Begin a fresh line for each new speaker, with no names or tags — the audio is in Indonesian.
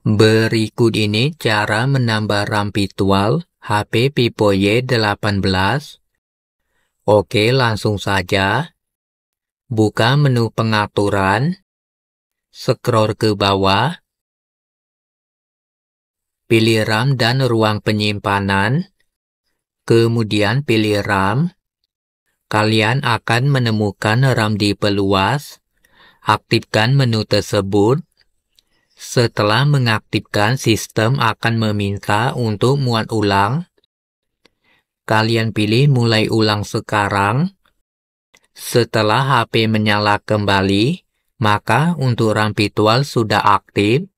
Berikut ini cara menambah RAM virtual HP Vivo Y18. Oke, langsung saja. Buka menu pengaturan. Scroll ke bawah. Pilih RAM dan ruang penyimpanan. Kemudian pilih RAM. Kalian akan menemukan RAM di peluas. Aktifkan menu tersebut setelah mengaktifkan sistem akan meminta untuk muat ulang. Kalian pilih mulai ulang sekarang. Setelah HP menyala kembali, maka untuk RAM virtual sudah aktif.